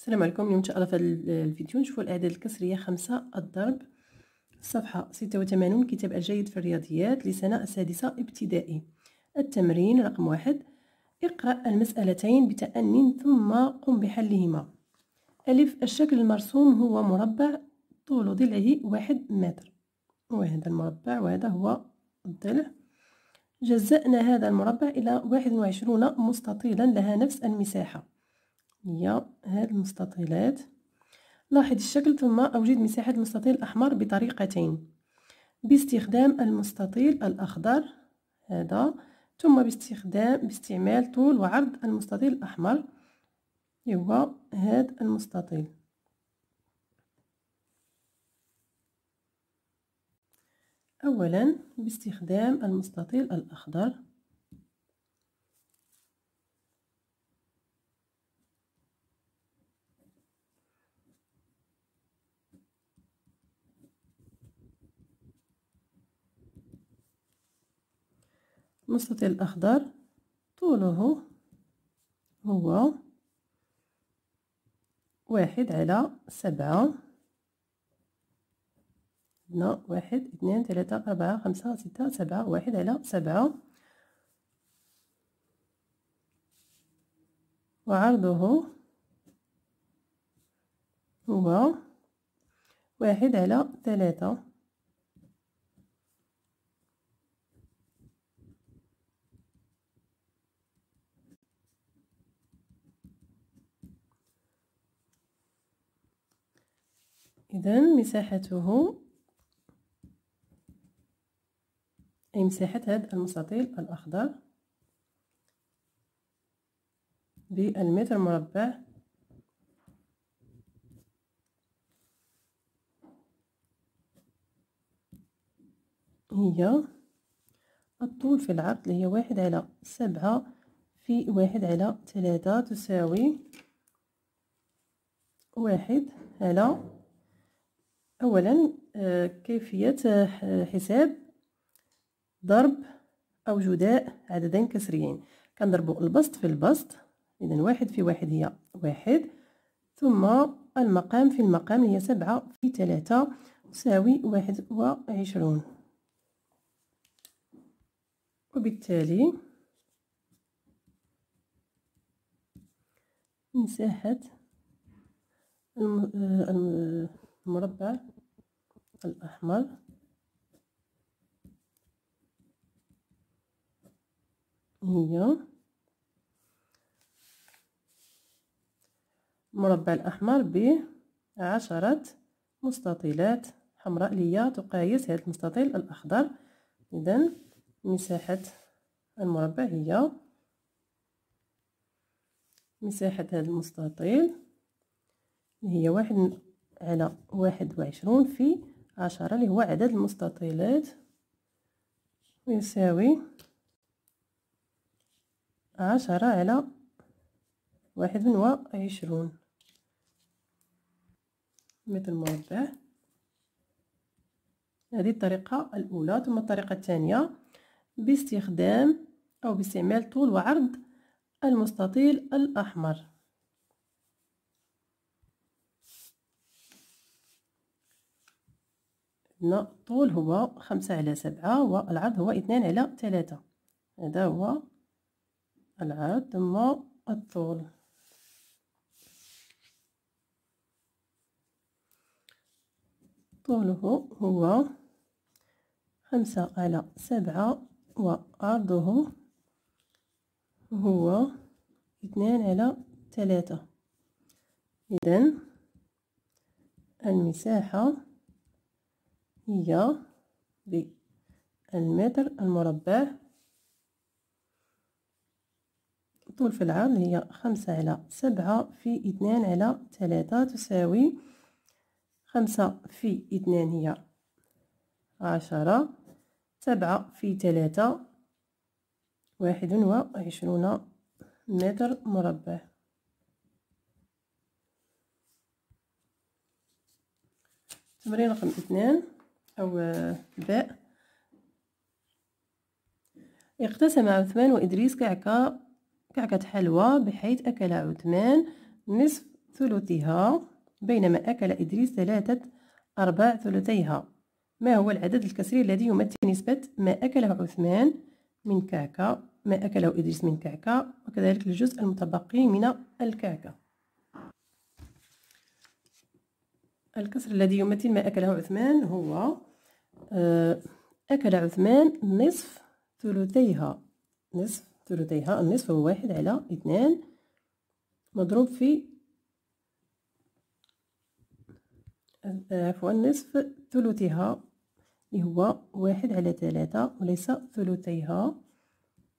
السلام عليكم اليوم ان شاء الله في هذا الفيديو نشوفوا الاعداد الكسريه خمسة الضرب صفحه 86 كتاب الجيد في الرياضيات لسنه السادسه ابتدائي التمرين رقم واحد اقرا المسالتين بتأن ثم قم بحلهما الف الشكل المرسوم هو مربع طول ضلعه واحد متر وهذا المربع وهذا هو الضلع جزأنا هذا المربع إلى واحد وعشرون مستطيلا لها نفس المساحة هي هاد المستطيلات لاحظ الشكل ثم أوجد مساحة المستطيل الأحمر بطريقتين باستخدام المستطيل الأخضر هذا ثم باستخدام باستعمال طول وعرض المستطيل الأحمر هو هذا المستطيل أولا باستخدام المستطيل الأخضر الوسط الأخضر طوله هو واحد على سبعة هنا واحد اثنين ثلاثة أربعة خمسة ستة سبعة واحد على سبعة وعرضه هو واحد على ثلاثة إذا مساحته أي مساحة هذا المستطيل الأخضر بالمتر مربع هي الطول في العرض اللي هي واحد على سبعة في واحد على ثلاثة تساوي واحد على أولا آه، كيفية آه، حساب ضرب أو جداء عددين كسريين كنضربوا البسط في البسط إذا واحد في واحد هي واحد ثم المقام في المقام هي سبعة في ثلاثة تساوي واحد وعشرون وبالتالي مساحة المربع الأحمر هي المربع الأحمر بعشرة مستطيلات حمراء ليا تقايس هذا المستطيل الأخضر إذا مساحة المربع هي مساحة هذا المستطيل هي واحد على واحد وعشرون في عشرة اللي هو عدد المستطيلات ويساوي عشرة على واحد وعشرون متر مربع هذه الطريقة الأولى ثم الطريقة الثانية باستخدام أو باستعمال طول وعرض المستطيل الأحمر أن الطول هو خمسة على سبعة والعرض هو اثنان على ثلاثة هذا هو العرض ثم الطول طوله هو خمسة على سبعة وعرضه هو اثنان على ثلاثة إذن المساحة هي بالمتر المربع طول في العرض هي خمسة على سبعة في اثنان على ثلاثة تساوي خمسة في اثنان هي عشرة سبعة في ثلاثة واحد وعشرون متر مربع تمرين رقم اثنان أو باء اقتسم عثمان وإدريس كعكة كعكة حلوى بحيث أكل عثمان نصف ثلثها بينما أكل إدريس ثلاثة أرباع ثلثيها ما هو العدد الكسري الذي يمثل نسبة ما أكله عثمان من كعكة ما أكله إدريس من كعكة وكذلك الجزء المتبقي من الكعكة الكسر الذي يمثل ما أكله عثمان هو آه، أكل عثمان نصف ثلثيها نصف ثلثيها النصف هو واحد على اثنان مضروب في عفوا نصف ثلثها اللي هو واحد على ثلاثة وليس ثلثيها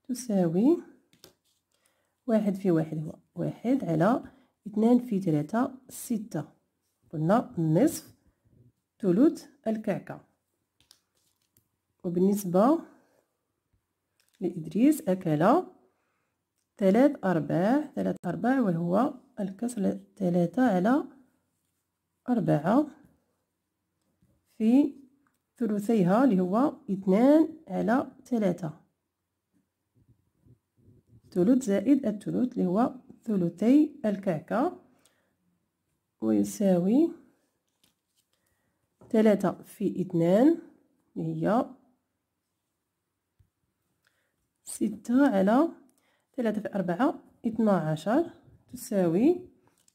تساوي واحد في واحد هو واحد على اثنان في ثلاثة ستة قلنا نصف ثلث الكعكة وبالنسبة لإدريس أكل ثلاث أرباع ثلاث أرباع وهو الكسر ثلاثة على أربعة في ثلثيها اللي هو اثنان على ثلاثة ثلث زائد الثلث اللي هو ثلثي الكعكة ويساوي ثلاثة في اثنان اللي هي ستة على ثلاثة في أربعة اثنا عشر تساوي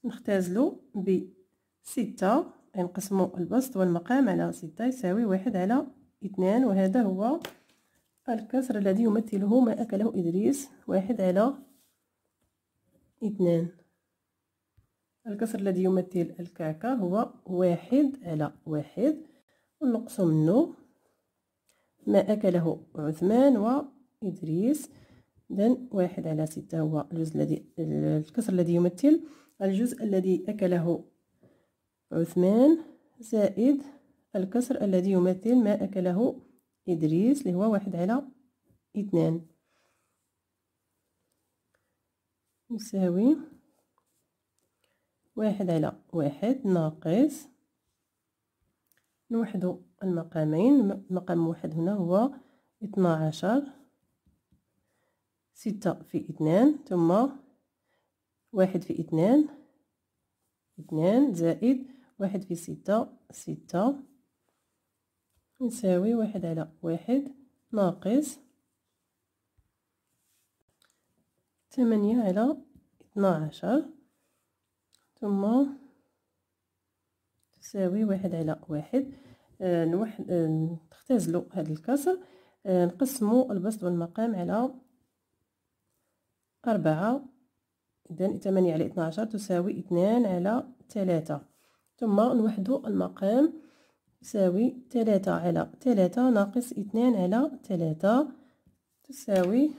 نختازلو بستة نقسمو البسط والمقام على ستة يساوي واحد على اثنان وهذا هو الكسر الذي يمثله ما أكله إدريس واحد على اثنان الكسر الذي يمثل الكعكة هو واحد على واحد ونقص منه ما أكله عثمان و إدريس إذن واحد على ستة هو الجزء الذي الكسر الذي يمثل الجزء الذي أكله عثمان زائد الكسر الذي يمثل ما أكله إدريس اللي هو واحد على اثنان يساوي واحد على واحد ناقص نوحدو المقامين مقام واحد هنا هو اثنا عشر ستة في اثنان ثم واحد في اثنان اثنان زائد واحد في ستة ستة يساوي واحد على واحد ناقص ثمانية على اثنا عشر ثم تساوي واحد على واحد آه نوح... آه نختزلو هاد الكسر آه نقسمو البسط والمقام على أربعة إذن ثمانية على عشر تساوي اثنان على ثلاثة ثم نوحدو المقام يساوي ثلاثة على ثلاثة ناقص اثنان على ثلاثة تساوي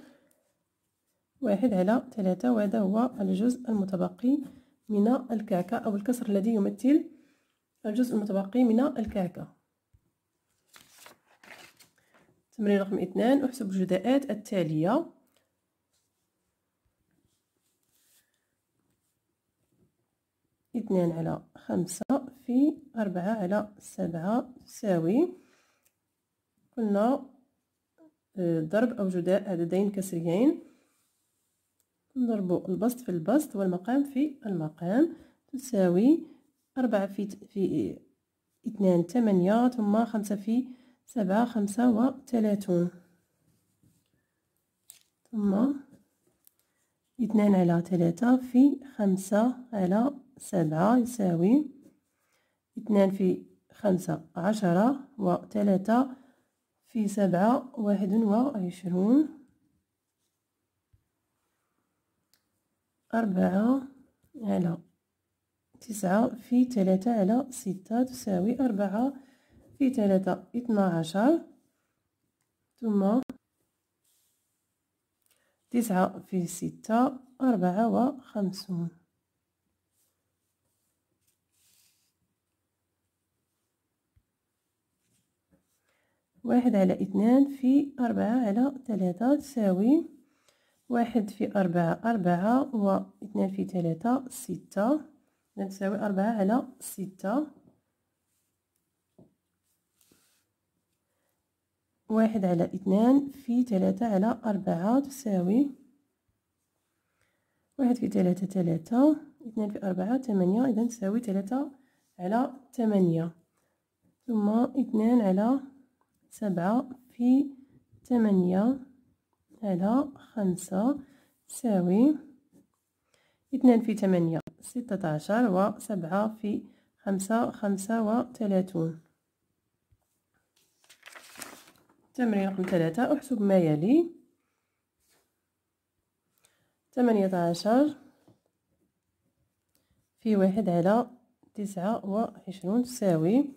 واحد على ثلاثة وهذا هو الجزء المتبقي من الكعكة أو الكسر الذي يمثل الجزء المتبقي من الكعكة تمرين رقم اثنان احسب الجداءات التالية اثنان على خمسة في أربعة على سبعة تساوي قلنا آه، ضرب أو جداء عددين كسريين نضرب البسط في البسط والمقام في المقام تساوي أربعة في في اثنان ثمانية ثم خمسة في سبعة خمسة وثلاثون ثم اثنان على ثلاثة في خمسة على سبعة يساوي اثنان في خمسة عشرة وثلاثة في سبعة واحد وعشرون أربعة على تسعة في ثلاثة على ستة تساوي أربعة في ثلاثة اثنا عشر ثم تسعة في ستة أربعة وخمسون واحد على اثنان في أربعة على ثلاثة تساوي واحد في أربعة أربعة واثنان في ثلاثة ستة تساوي أربعة على ستة واحد على اثنان في ثلاثة على أربعة تساوي واحد في ثلاثة ثلاثة اثنان في أربعة ثمانية إذا تساوي ثلاثة على ثمانية ثم اثنان على سبعة في ثمانية على خمسة تساوي اثنان في ثمانية ستة عشر وسبعة في خمسة خمسة وثلاثون تمرين رقم ثلاثة احسب ما يلي ثمانية عشر في واحد على تسعة وعشرون تساوي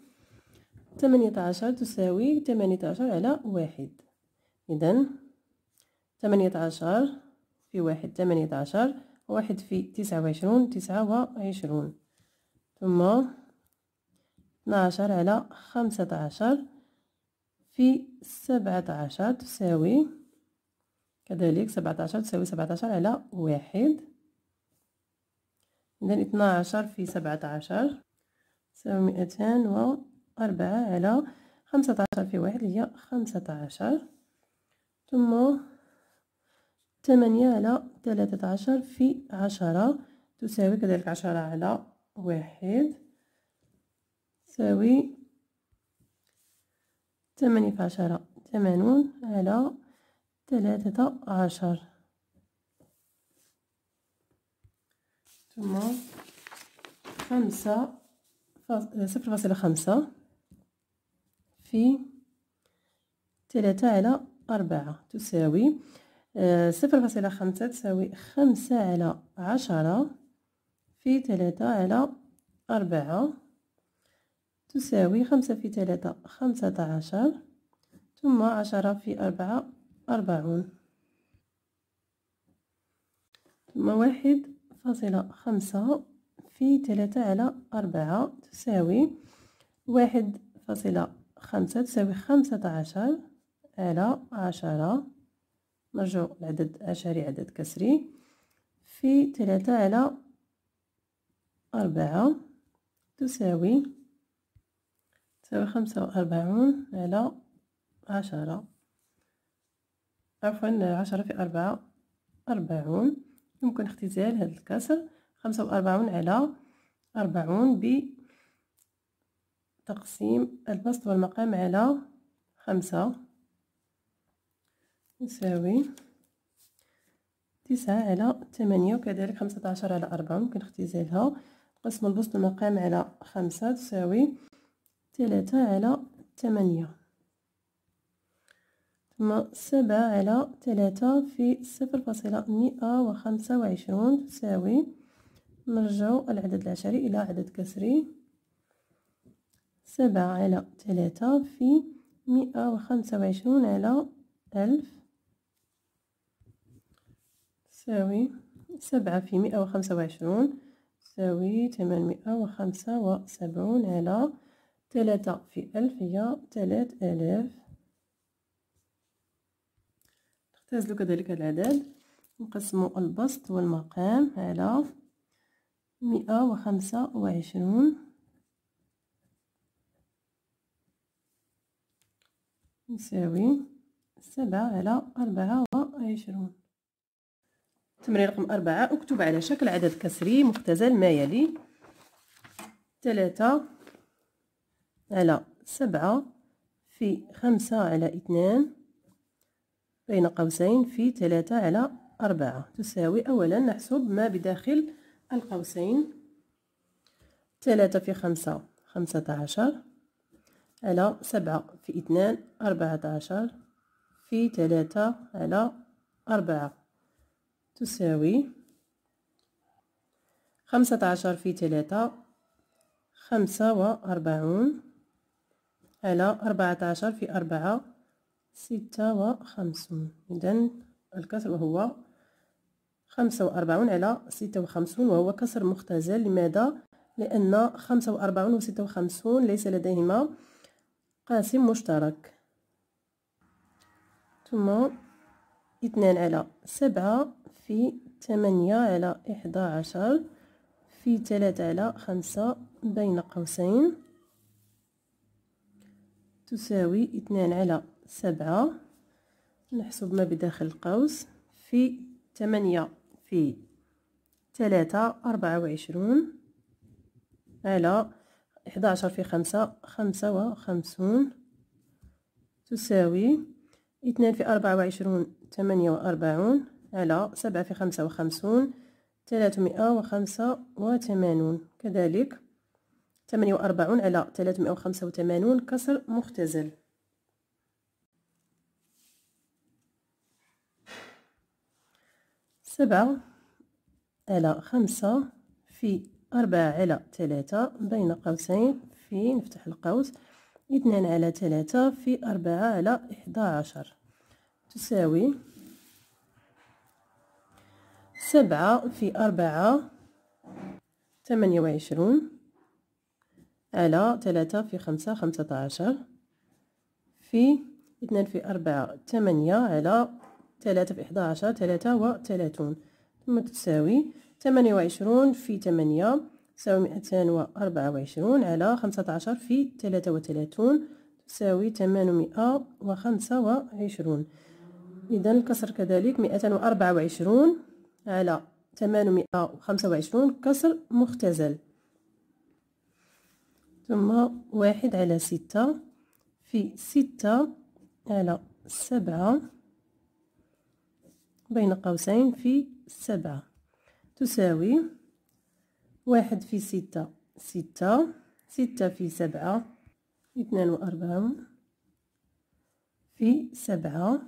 ثمانية عشر تساوي ثمانية عشر على واحد إذا ثمانية عشر في واحد ثمانية عشر واحد في تسعة وعشرون تسعة وعشرون ثم عشر على خمسة عشر في سبعة عشر تساوي كذلك سبعة عشر تساوي سبعة عشر على واحد اذا اثنا عشر في سبعة عشر تساوي مئتان و أربعة على خمسة عشر في واحد هي خمسة عشر ثم ثمانية على ثلاثة عشر في عشرة تساوي كذلك عشرة على واحد تساوي ثمانية في عشرة ثمانون على ثلاثة عشر ثم خمسة صفر فاصلة خمسة في ثلاثة على أربعة تساوي آه، صفر فاصلة خمسة تساوي خمسة على عشرة في ثلاثة على أربعة تساوي خمسة في ثلاثة خمسة عشر ثم عشرة في أربعة أربعون ثم واحد فاصلة خمسة في ثلاثة على أربعة تساوي واحد فاصلة خمسة تساوي خمسة عشر على عشرة نرجعو العدد عشري عدد كسري في ثلاثة على أربعة تساوي تساوي خمسة وأربعون على عشرة عفوا عشرة في أربعة أربعون يمكن اختزال هذا الكسر خمسة وأربعون على أربعون ب تقسيم البسط والمقام على خمسة يساوي تسعة على ثمانية وكذلك خمسة عشر على أربعة ممكن اختزالها قسم البسط والمقام على خمسة تساوي ثلاثة على ثمانية ثم سبعة على ثلاثة في صفر فاصلة مئة وخمسة وعشرون تساوي نرجعو العدد العشري إلى عدد كسري سبعة على ثلاثة في مئة وخمسة وعشرون على ألف تساوي سبعة في مئة وخمسة وعشرون تساوي ثمانمائة وخمسة وسبعون على ثلاثة في ألف هي ثلاث آلاف نختزلو كذلك العدد نقسمو البسط والمقام على مئة وخمسة وعشرون يساوي سبعة على أربعة وعشرون تمرين رقم أربعة أكتب على شكل عدد كسري مختزل ما يلي ثلاثة على سبعة في خمسة على اثنان بين قوسين في ثلاثة على أربعة تساوي أولا نحسب ما بداخل القوسين ثلاثة في خمسة خمسة عشر على سبعة في اثنان أربعة عشر في ثلاثة على أربعة تساوي خمسة عشر في ثلاثة خمسة وأربعون على أربعة عشر في أربعة ستة وخمسون إذن الكسر هو خمسة وأربعون على ستة وخمسون وهو كسر مختزل لماذا؟ لأن خمسة وأربعون وستة وخمسون ليس لديهما قاسم مشترك ثم اثنان على سبعة في ثمانية على إحدى عشر في ثلاثة على خمسة بين قوسين تساوي اثنان على سبعة نحسب ما بداخل القوس في ثمانية في ثلاثة أربعة وعشرون على 11 في خمسة خمسة وخمسون تساوي اثنان في 24 وعشرون ثمانية وأربعون على سبعة في خمسة وخمسون وخمسة كذلك ثمانية وأربعون على 385 وخمسة كسر مختزل سبعة على خمسة في أربعة على ثلاثة بين قوسين في نفتح القوس اثنان على ثلاثة في أربعة على إحدى عشر تساوي سبعة في أربعة ثمانية وعشرون على ثلاثة في خمسة خمسة عشر في اثنان في أربعة ثمانية على ثلاثة في إحدى عشر ثلاثة وثلاثون ثم تساوي ثمانية وعشرون في ثمانية تساوي مئتان وأربعة وعشرون على خمسة عشر في ثلاثة وثلاثون تساوي ثمانمائة وخمسة وعشرون إذا الكسر كذلك مئتان وأربعة وعشرون على ثمانمائة وخمسة وعشرون كسر مختزل ثم واحد على ستة في ستة على سبعة بين قوسين في سبعة تساوي واحد في ستة ستة ستة في سبعة اثنان وأربعون في سبعة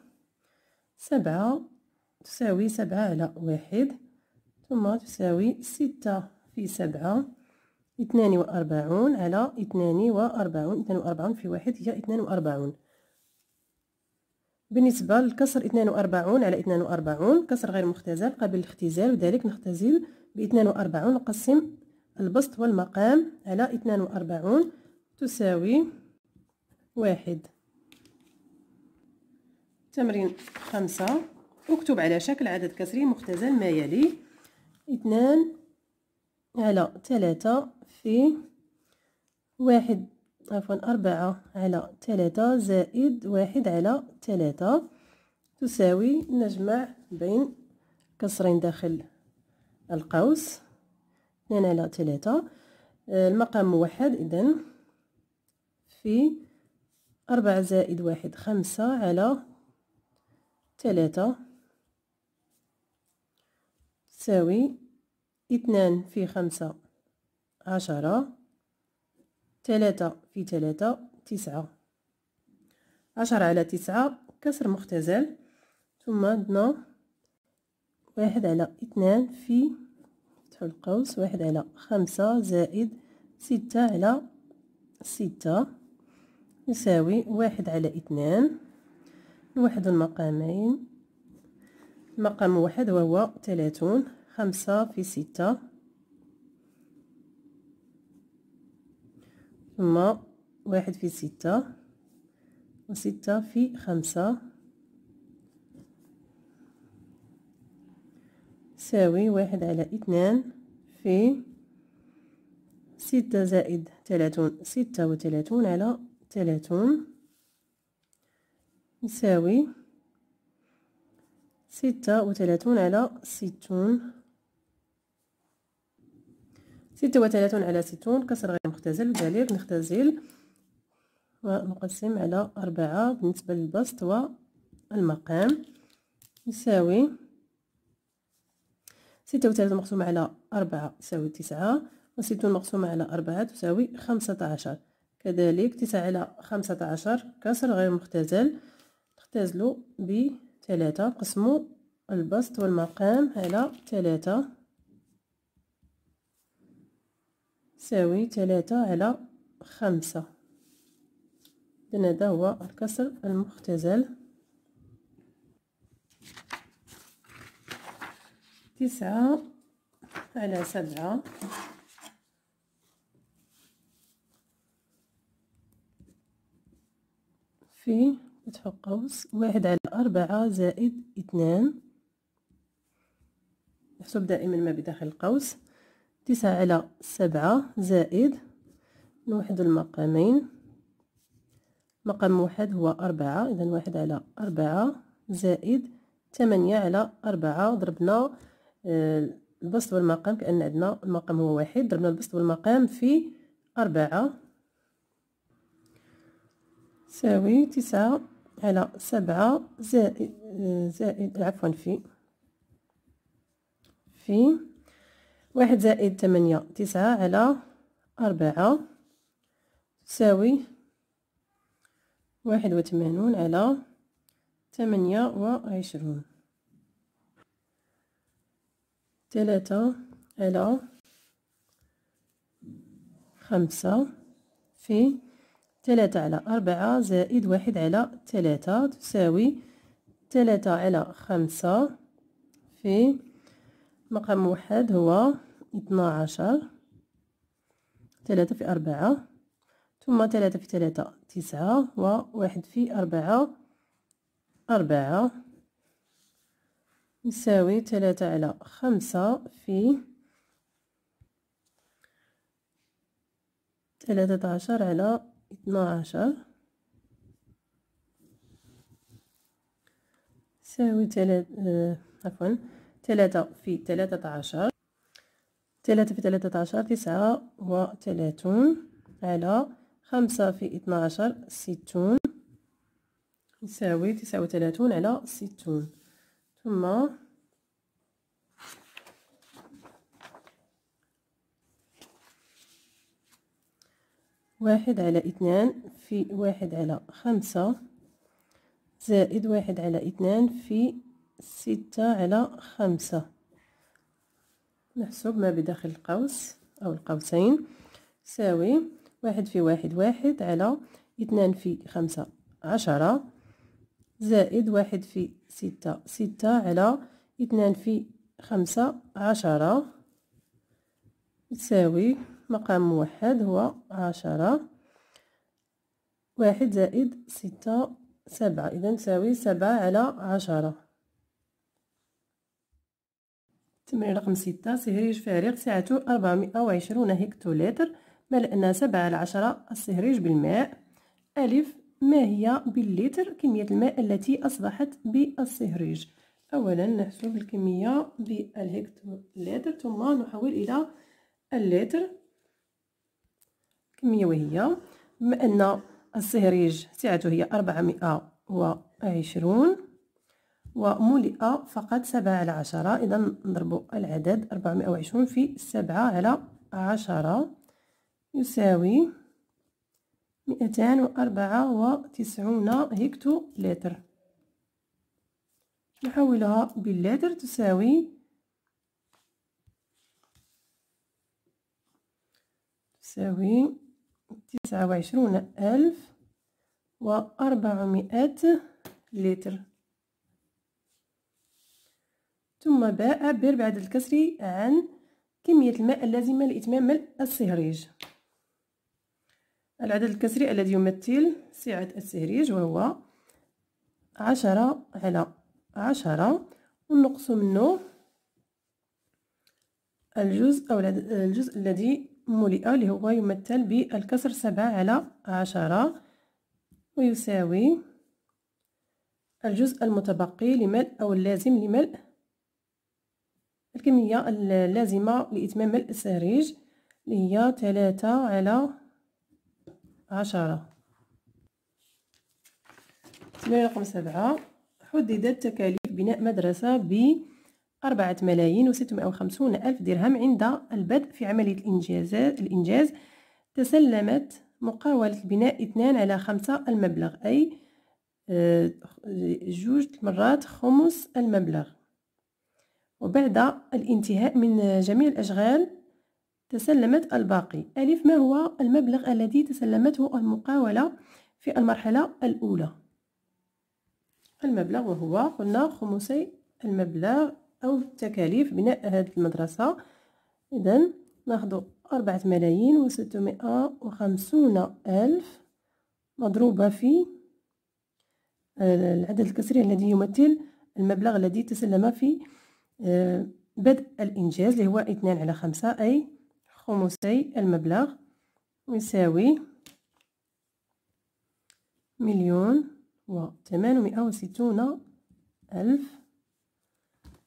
سبعة تساوي سبعة على واحد ثم تساوي ستة في سبعة اثنان وأربعون على اثنان وأربعون اثنان وأربعون في واحد هي اثنان وأربعون بالنسبة للكسر 42 على 42 كسر غير مختزل قابل للاختزال وذلك نختزل ب 42 نقسم البسط والمقام على 42 تساوي واحد تمرين خمسة اكتب على شكل عدد كسري مختزل ما يلي اثنان على ثلاثة في واحد عفوا أربعة على تلاتة زائد واحد على تلاتة تساوي نجمع بين كسرين داخل القوس اثنان على تلاتة آه، المقام موحد إذن في أربعة زائد واحد خمسة على تلاتة تساوي اثنان في خمسة عشرة ثلاثة في ثلاثة تسعة عشرة على تسعة كسر مختزل ثم عندنا واحد على اثنان في فتح القوس واحد على خمسة زائد ستة على ستة يساوي واحد على اثنان نوحد المقامين المقام واحد وهو ثلاثون خمسة في ستة ثم واحد في ستة وستة في خمسة تساوي واحد على اثنان في ستة زائد ثلاثون ستة وثلاثون على ثلاثون يساوي ستة وثلاثون على ستون ستة وثلاثون على ستون كسر غير مختزل وذلك نختزل ونقسم على أربعة بالنسبة للبسط والمقام يساوي ستة وثلاثون مقسومة على أربعة تساوي تسعة وستون مقسومة على أربعة تساوي خمسة عشر كذلك تسعة على خمسة عشر كسر غير مختزل نختزلو بثلاثة نقسمو البسط والمقام على ثلاثة تساوي ثلاثة على خمسة إذن هذا هو الكسر المختزل تسعة على سبعة في فتح قوس واحد على أربعة زائد اثنان نحسب دائما ما بداخل القوس تسعة على سبعة زائد نوحد المقامين مقام واحد هو أربعة إذا واحد على أربعة زائد ثمانية على أربعة ضربنا آه، البسط والمقام كأن عندنا المقام هو واحد ضربنا البسط والمقام في أربعة تساوي تسعة على سبعة زائد آه، زائد عفوا في في واحد زائد تمنية تسعة على أربعة تساوي واحد وثمانون على تمنية وعشرون ثلاثة على خمسة في ثلاثة على أربعة زائد واحد على ثلاثة تساوي ثلاثة على خمسة في مقام واحد هو اثنا عشر ثلاثة في أربعة ثم ثلاثة في ثلاثة تسعة وواحد في أربعة أربعة يساوي ثلاثة على خمسة في ثلاثة عشر على اثنا عشر يساوي ثلاثة آه، عفوا ثلاثة في ثلاثة عشر ثلاثة في ثلاثة عشر تسعة وثلاثون على خمسة في اثنى عشر ستون يساوي تسعة وثلاثون على ستون ثم واحد على اثنان في واحد على خمسة زائد واحد على اثنان في ستة على خمسة نحسب ما بداخل القوس أو القوسين يساوي واحد في واحد واحد على اثنان في خمسة عشرة زائد واحد في ستة ستة على اثنان في خمسة عشرة يساوي مقام موحد هو عشرة واحد زائد ستة سبعة إذا تساوي سبعة على عشرة التمرين رقم ستة سهريج فارغ سعته وعشرون هكتوليتر ملأنا سبعة على السهريج بالماء ألف ما هي باللتر كمية الماء التي أصبحت بالسهريج أولا نحسب الكمية بالهكتوليتر ثم نحول إلى اللتر كمية وهي بما أن السهريج سعته هي وعشرون وملئ فقط سبعة على عشرة إذا نضرب العدد أربعمائة وعشرون في سبعة على عشرة يساوي مئتان وأربعة وتسعون لتر نحولها باللتر تساوي تساوي تسعة وعشرون ألف وأربعمائة لتر ثم باء بربع عدد الكسر عن كمية الماء اللازمة لإتمام ملء السهريج العدد الكسري الذي يمثل سعة السهريج وهو عشرة على عشرة ونقص منه الجزء أو الجزء الذي ملئ اللي هو يمثل بالكسر سبعة على عشرة ويساوي الجزء المتبقي لملء أو اللازم لملء الكمية اللازمة لإتمام الأساريج اللي هي ثلاثة على عشرة التمرين رقم سبعة حددت تكاليف بناء مدرسة ب أربعة ملايين وستمائة وخمسون ألف درهم عند البدء في عملية الإنجاز تسلمت مقاولة البناء اثنان على خمسة المبلغ أي آه، جوج مرات خمس المبلغ وبعد الانتهاء من جميع الأشغال تسلمت الباقي ألف ما هو المبلغ الذي تسلمته المقاولة في المرحلة الأولى المبلغ وهو قلنا خمسي المبلغ أو تكاليف بناء هذه المدرسة إذا ناخذ أربعة ملايين وستمائة وخمسون ألف مضروبة في آه، العدد الكسري الذي يمثل المبلغ الذي تسلم في آه، بدء الإنجاز اللي هو اثنان على خمسة أي خمسي المبلغ يساوي مليون وثمانمائة وستون ألف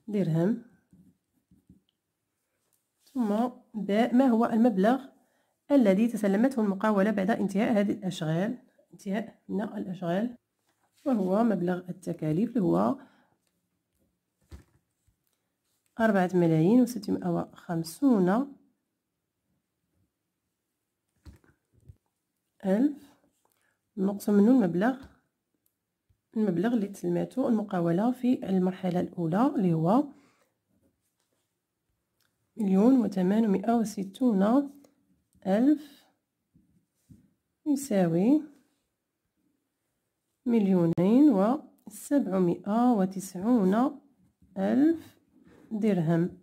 درهم ثم باء ما هو المبلغ الذي تسلمته المقاولة بعد انتهاء هذه الأشغال انتهاء من الأشغال وهو مبلغ التكاليف اللي هو أربعة ملايين وستمائة وخمسون ألف نقص منه المبلغ المبلغ اللي تسلماتو المقاولة في المرحلة الأولى اللي هو مليون وثمانمائة وستون ألف يساوي مليونين وسبعمائة وتسعون ألف درهم